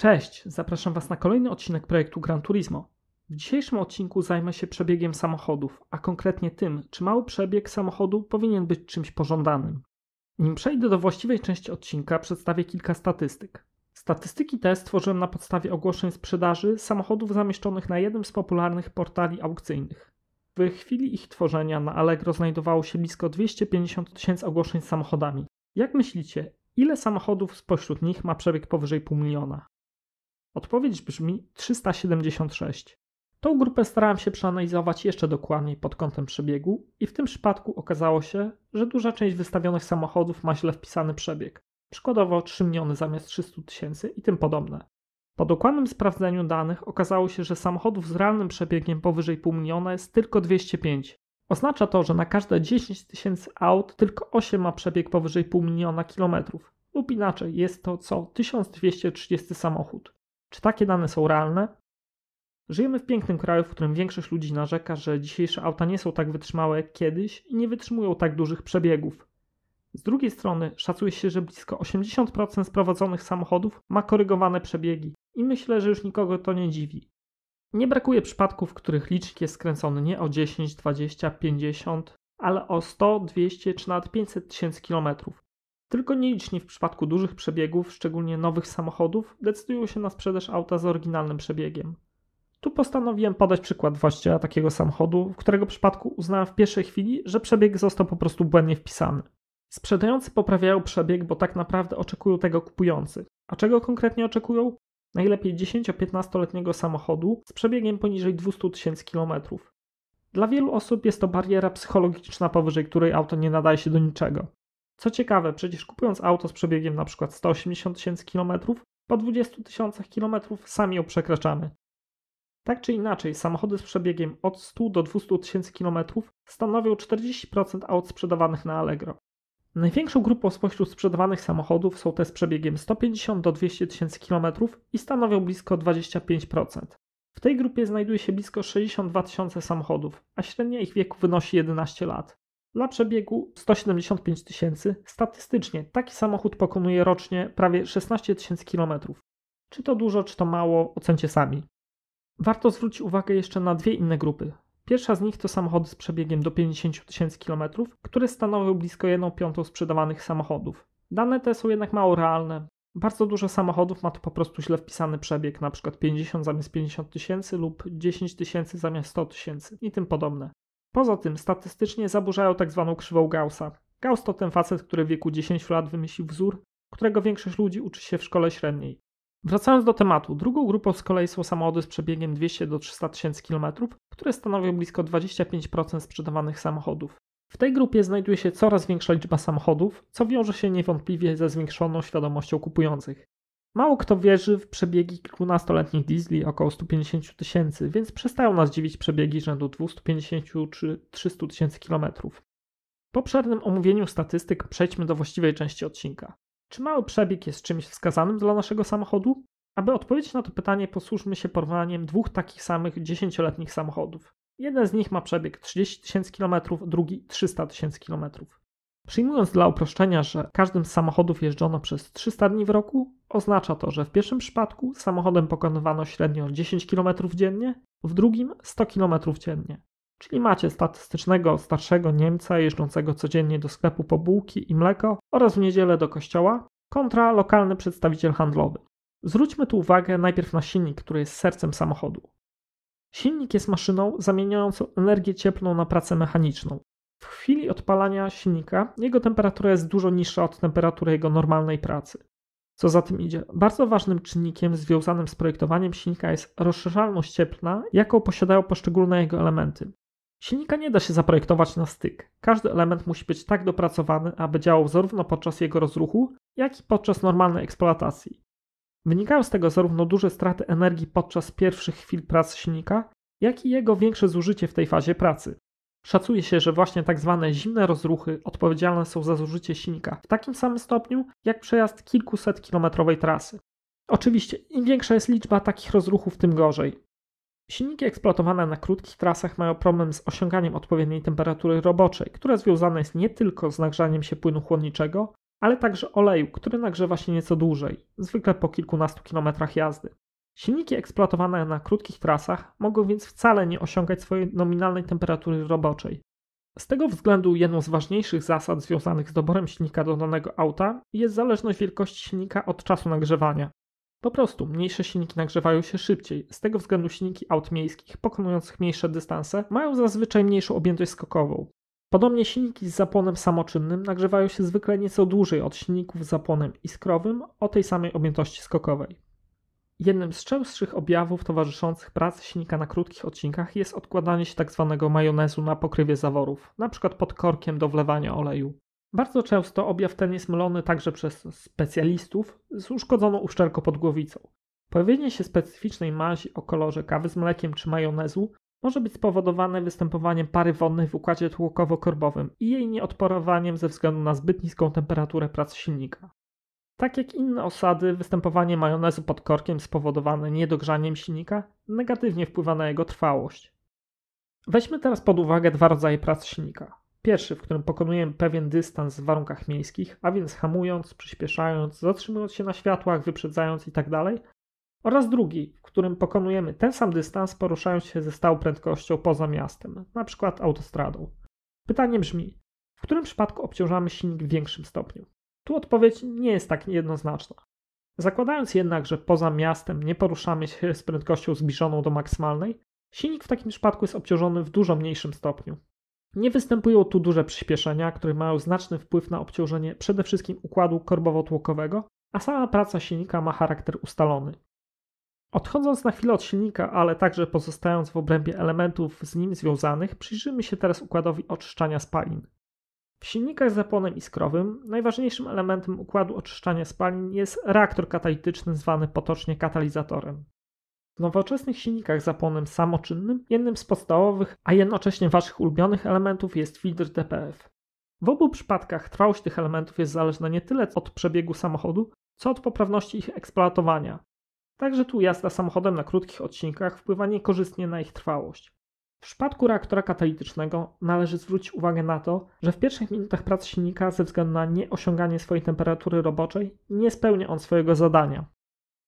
Cześć, zapraszam Was na kolejny odcinek projektu Gran Turismo. W dzisiejszym odcinku zajmę się przebiegiem samochodów, a konkretnie tym, czy mały przebieg samochodu powinien być czymś pożądanym. Nim przejdę do właściwej części odcinka, przedstawię kilka statystyk. Statystyki te stworzyłem na podstawie ogłoszeń sprzedaży samochodów zamieszczonych na jednym z popularnych portali aukcyjnych. W chwili ich tworzenia na Allegro znajdowało się blisko 250 tysięcy ogłoszeń z samochodami. Jak myślicie, ile samochodów spośród nich ma przebieg powyżej pół miliona? Odpowiedź brzmi 376. Tą grupę starałem się przeanalizować jeszcze dokładniej pod kątem przebiegu i w tym przypadku okazało się, że duża część wystawionych samochodów ma źle wpisany przebieg, przykładowo 3 miliony zamiast 300 tysięcy i tym podobne. Po dokładnym sprawdzeniu danych okazało się, że samochodów z realnym przebiegiem powyżej pół miliona jest tylko 205. Oznacza to, że na każde 10 tysięcy aut tylko 8 ma przebieg powyżej pół miliona kilometrów, lub inaczej jest to co 1230 samochód. Czy takie dane są realne? Żyjemy w pięknym kraju, w którym większość ludzi narzeka, że dzisiejsze auta nie są tak wytrzymałe jak kiedyś i nie wytrzymują tak dużych przebiegów. Z drugiej strony szacuje się, że blisko 80% sprowadzonych samochodów ma korygowane przebiegi i myślę, że już nikogo to nie dziwi. Nie brakuje przypadków, w których licznik jest skręcony nie o 10, 20, 50, ale o 100, 200 czy nawet 500 tysięcy kilometrów. Tylko nieliczni w przypadku dużych przebiegów, szczególnie nowych samochodów, decydują się na sprzedaż auta z oryginalnym przebiegiem. Tu postanowiłem podać przykład właściciela takiego samochodu, w którego przypadku uznałem w pierwszej chwili, że przebieg został po prostu błędnie wpisany. Sprzedający poprawiają przebieg, bo tak naprawdę oczekują tego kupujący. A czego konkretnie oczekują? Najlepiej 10-15-letniego samochodu z przebiegiem poniżej 200 tysięcy km. Dla wielu osób jest to bariera psychologiczna, powyżej której auto nie nadaje się do niczego. Co ciekawe, przecież kupując auto z przebiegiem np. 180 tysięcy km, po 20 tysiącach km sami ją przekraczamy. Tak czy inaczej, samochody z przebiegiem od 100 do 200 tysięcy km stanowią 40% aut sprzedawanych na Allegro. Największą grupą spośród sprzedawanych samochodów są te z przebiegiem 150 do 200 tysięcy km i stanowią blisko 25%. W tej grupie znajduje się blisko 62 tysiące samochodów, a średnia ich wieku wynosi 11 lat. Dla przebiegu 175 tysięcy statystycznie taki samochód pokonuje rocznie prawie 16 tysięcy kilometrów. Czy to dużo, czy to mało, ocencie sami. Warto zwrócić uwagę jeszcze na dwie inne grupy. Pierwsza z nich to samochody z przebiegiem do 50 tysięcy kilometrów, które stanowią blisko 1 piątą sprzedawanych samochodów. Dane te są jednak mało realne. Bardzo dużo samochodów ma tu po prostu źle wpisany przebieg, np. 50 zamiast 50 tysięcy lub 10 tysięcy zamiast 100 tysięcy i tym podobne. Poza tym statystycznie zaburzają tzw. Tak krzywą Gaussa. Gauss to ten facet, który w wieku 10 lat wymyślił wzór, którego większość ludzi uczy się w szkole średniej. Wracając do tematu, drugą grupą z kolei są samochody z przebiegiem 200 do 300 tysięcy km, które stanowią blisko 25% sprzedawanych samochodów. W tej grupie znajduje się coraz większa liczba samochodów, co wiąże się niewątpliwie ze zwiększoną świadomością kupujących. Mało kto wierzy w przebiegi kilkunastoletnich diesli około 150 tysięcy, więc przestają nas dziwić przebiegi rzędu 250 czy 300 tysięcy kilometrów. Po obszernym omówieniu statystyk przejdźmy do właściwej części odcinka. Czy mały przebieg jest czymś wskazanym dla naszego samochodu? Aby odpowiedzieć na to pytanie, posłużmy się porównaniem dwóch takich samych 10-letnich samochodów. Jeden z nich ma przebieg 30 tysięcy kilometrów, drugi 300 tysięcy kilometrów. Przyjmując dla uproszczenia, że każdym z samochodów jeżdżono przez 300 dni w roku, oznacza to, że w pierwszym przypadku samochodem pokonywano średnio 10 km dziennie, w drugim 100 km dziennie. Czyli macie statystycznego starszego Niemca jeżdżącego codziennie do sklepu po bułki i mleko oraz w niedzielę do kościoła, kontra lokalny przedstawiciel handlowy. Zwróćmy tu uwagę najpierw na silnik, który jest sercem samochodu. Silnik jest maszyną zamieniającą energię cieplną na pracę mechaniczną. W chwili odpalania silnika jego temperatura jest dużo niższa od temperatury jego normalnej pracy. Co za tym idzie, bardzo ważnym czynnikiem związanym z projektowaniem silnika jest rozszerzalność cieplna, jaką posiadają poszczególne jego elementy. Silnika nie da się zaprojektować na styk. Każdy element musi być tak dopracowany, aby działał zarówno podczas jego rozruchu, jak i podczas normalnej eksploatacji. Wynikają z tego zarówno duże straty energii podczas pierwszych chwil pracy silnika, jak i jego większe zużycie w tej fazie pracy. Szacuje się, że właśnie tak zwane zimne rozruchy odpowiedzialne są za zużycie silnika w takim samym stopniu jak przejazd kilkuset kilometrowej trasy. Oczywiście, im większa jest liczba takich rozruchów, tym gorzej. Silniki eksploatowane na krótkich trasach mają problem z osiąganiem odpowiedniej temperatury roboczej, która związana jest nie tylko z nagrzaniem się płynu chłodniczego, ale także oleju, który nagrzewa się nieco dłużej, zwykle po kilkunastu kilometrach jazdy. Silniki eksploatowane na krótkich trasach mogą więc wcale nie osiągać swojej nominalnej temperatury roboczej. Z tego względu jedną z ważniejszych zasad związanych z doborem silnika do danego auta jest zależność wielkości silnika od czasu nagrzewania. Po prostu mniejsze silniki nagrzewają się szybciej, z tego względu silniki aut miejskich pokonujących mniejsze dystanse mają zazwyczaj mniejszą objętość skokową. Podobnie silniki z zapłonem samoczynnym nagrzewają się zwykle nieco dłużej od silników z zapłonem iskrowym o tej samej objętości skokowej. Jednym z częstszych objawów towarzyszących pracy silnika na krótkich odcinkach jest odkładanie się tzw. Tak majonezu na pokrywie zaworów, np. pod korkiem do wlewania oleju. Bardzo często objaw ten jest mylony także przez specjalistów z uszkodzoną uszczelką pod głowicą. Pojawienie się specyficznej mazi o kolorze kawy z mlekiem czy majonezu może być spowodowane występowaniem pary wodnej w układzie tłokowo-korbowym i jej nieodporowaniem ze względu na zbyt niską temperaturę pracy silnika. Tak jak inne osady, występowanie majonezu pod korkiem spowodowane niedogrzaniem silnika negatywnie wpływa na jego trwałość. Weźmy teraz pod uwagę dwa rodzaje prac silnika. Pierwszy, w którym pokonujemy pewien dystans w warunkach miejskich, a więc hamując, przyspieszając, zatrzymując się na światłach, wyprzedzając itd. Tak Oraz drugi, w którym pokonujemy ten sam dystans poruszając się ze stałą prędkością poza miastem, np. autostradą. Pytanie brzmi, w którym przypadku obciążamy silnik w większym stopniu? Tu odpowiedź nie jest tak jednoznaczna. Zakładając jednak, że poza miastem nie poruszamy się z prędkością zbliżoną do maksymalnej, silnik w takim przypadku jest obciążony w dużo mniejszym stopniu. Nie występują tu duże przyspieszenia, które mają znaczny wpływ na obciążenie przede wszystkim układu korbowo-tłokowego, a sama praca silnika ma charakter ustalony. Odchodząc na chwilę od silnika, ale także pozostając w obrębie elementów z nim związanych, przyjrzymy się teraz układowi oczyszczania spalin. W silnikach z zapłonem iskrowym najważniejszym elementem układu oczyszczania spalin jest reaktor katalityczny zwany potocznie katalizatorem. W nowoczesnych silnikach z zapłonem samoczynnym jednym z podstawowych, a jednocześnie waszych ulubionych elementów jest filtr DPF. W obu przypadkach trwałość tych elementów jest zależna nie tyle od przebiegu samochodu, co od poprawności ich eksploatowania. Także tu jazda samochodem na krótkich odcinkach wpływa niekorzystnie na ich trwałość. W przypadku reaktora katalitycznego należy zwrócić uwagę na to, że w pierwszych minutach pracy silnika ze względu na nieosiąganie swojej temperatury roboczej nie spełnia on swojego zadania.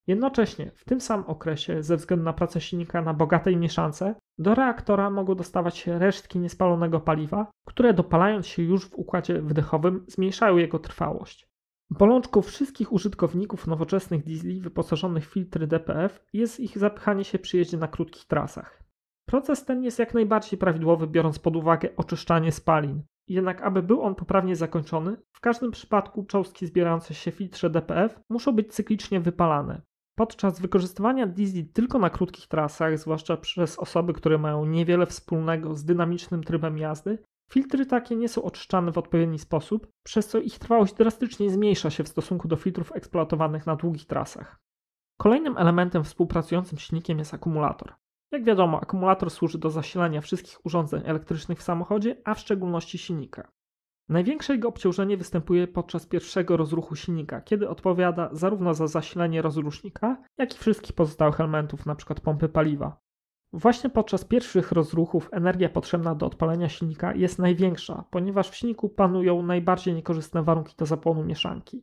Jednocześnie w tym samym okresie ze względu na pracę silnika na bogatej mieszance do reaktora mogą dostawać się resztki niespalonego paliwa, które dopalając się już w układzie wdechowym zmniejszają jego trwałość. Bolączką wszystkich użytkowników nowoczesnych diesli wyposażonych w filtry DPF jest ich zapychanie się przy jeździe na krótkich trasach. Proces ten jest jak najbardziej prawidłowy, biorąc pod uwagę oczyszczanie spalin. Jednak aby był on poprawnie zakończony, w każdym przypadku czołstki zbierające się w filtrze DPF muszą być cyklicznie wypalane. Podczas wykorzystywania diesli tylko na krótkich trasach, zwłaszcza przez osoby, które mają niewiele wspólnego z dynamicznym trybem jazdy, filtry takie nie są oczyszczane w odpowiedni sposób, przez co ich trwałość drastycznie zmniejsza się w stosunku do filtrów eksploatowanych na długich trasach. Kolejnym elementem współpracującym silnikiem jest akumulator. Jak wiadomo, akumulator służy do zasilania wszystkich urządzeń elektrycznych w samochodzie, a w szczególności silnika. Największe jego obciążenie występuje podczas pierwszego rozruchu silnika, kiedy odpowiada zarówno za zasilanie rozrusznika, jak i wszystkich pozostałych elementów, np. pompy paliwa. Właśnie podczas pierwszych rozruchów energia potrzebna do odpalenia silnika jest największa, ponieważ w silniku panują najbardziej niekorzystne warunki do zapłonu mieszanki.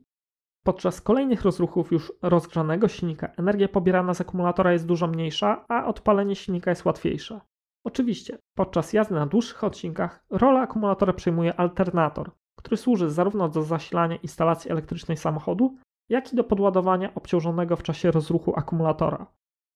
Podczas kolejnych rozruchów już rozgrzanego silnika energia pobierana z akumulatora jest dużo mniejsza, a odpalenie silnika jest łatwiejsze. Oczywiście, podczas jazdy na dłuższych odcinkach rolę akumulatora przejmuje alternator, który służy zarówno do zasilania instalacji elektrycznej samochodu, jak i do podładowania obciążonego w czasie rozruchu akumulatora.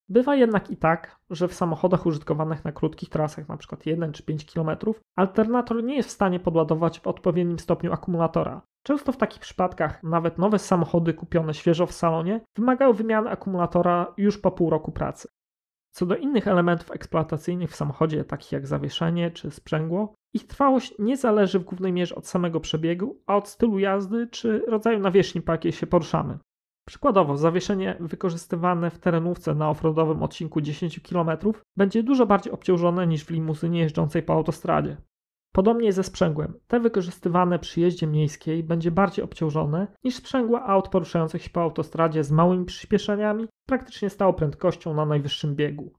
Bywa jednak i tak, że w samochodach użytkowanych na krótkich trasach, np. 1 czy 5 km, alternator nie jest w stanie podładować w odpowiednim stopniu akumulatora, Często w takich przypadkach nawet nowe samochody kupione świeżo w salonie wymagają wymiany akumulatora już po pół roku pracy. Co do innych elementów eksploatacyjnych w samochodzie, takich jak zawieszenie czy sprzęgło, ich trwałość nie zależy w głównej mierze od samego przebiegu, a od stylu jazdy czy rodzaju nawierzchni, po jakiej się poruszamy. Przykładowo, zawieszenie wykorzystywane w terenówce na offroadowym odcinku 10 km będzie dużo bardziej obciążone niż w limuzynie jeżdżącej po autostradzie. Podobnie ze sprzęgłem. Te wykorzystywane przy jeździe miejskiej będzie bardziej obciążone niż sprzęgła aut poruszających się po autostradzie z małymi przyspieszeniami, praktycznie stałą prędkością na najwyższym biegu.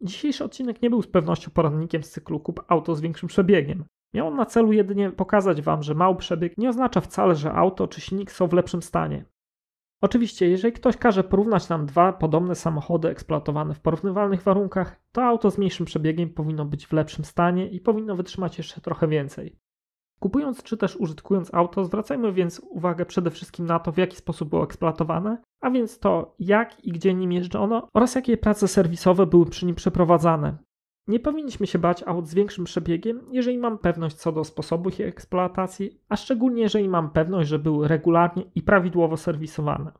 Dzisiejszy odcinek nie był z pewnością poradnikiem z cyklu kup auto z większym przebiegiem. Miał on na celu jedynie pokazać Wam, że mały przebieg nie oznacza wcale, że auto czy silnik są w lepszym stanie. Oczywiście, jeżeli ktoś każe porównać nam dwa podobne samochody eksploatowane w porównywalnych warunkach, to auto z mniejszym przebiegiem powinno być w lepszym stanie i powinno wytrzymać jeszcze trochę więcej. Kupując czy też użytkując auto, zwracajmy więc uwagę przede wszystkim na to, w jaki sposób było eksploatowane, a więc to, jak i gdzie nim jeżdżono oraz jakie prace serwisowe były przy nim przeprowadzane, nie powinniśmy się bać aut z większym przebiegiem, jeżeli mam pewność co do sposobu ich eksploatacji, a szczególnie jeżeli mam pewność, że były regularnie i prawidłowo serwisowane.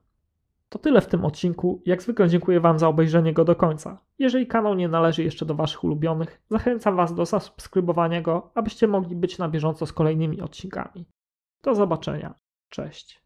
To tyle w tym odcinku. Jak zwykle dziękuję Wam za obejrzenie go do końca. Jeżeli kanał nie należy jeszcze do Waszych ulubionych, zachęcam Was do zasubskrybowania go, abyście mogli być na bieżąco z kolejnymi odcinkami. Do zobaczenia. Cześć.